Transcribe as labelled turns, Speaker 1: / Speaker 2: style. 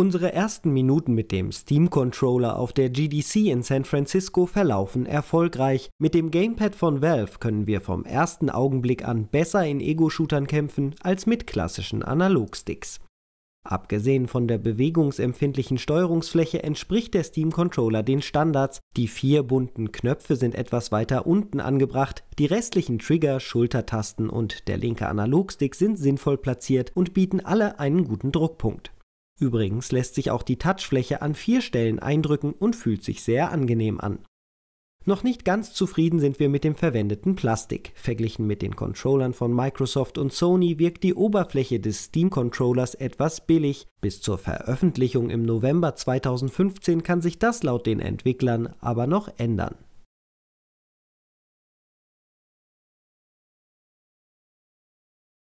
Speaker 1: Unsere ersten Minuten mit dem Steam Controller auf der GDC in San Francisco verlaufen erfolgreich. Mit dem Gamepad von Valve können wir vom ersten Augenblick an besser in Ego-Shootern kämpfen als mit klassischen Analogsticks. Abgesehen von der bewegungsempfindlichen Steuerungsfläche entspricht der Steam Controller den Standards. Die vier bunten Knöpfe sind etwas weiter unten angebracht, die restlichen Trigger, Schultertasten und der linke Analogstick sind sinnvoll platziert und bieten alle einen guten Druckpunkt. Übrigens lässt sich auch die Touchfläche an vier Stellen eindrücken und fühlt sich sehr angenehm an. Noch nicht ganz zufrieden sind wir mit dem verwendeten Plastik. Verglichen mit den Controllern von Microsoft und Sony wirkt die Oberfläche des Steam-Controllers etwas billig. Bis zur Veröffentlichung im November 2015 kann sich das laut den Entwicklern aber noch ändern.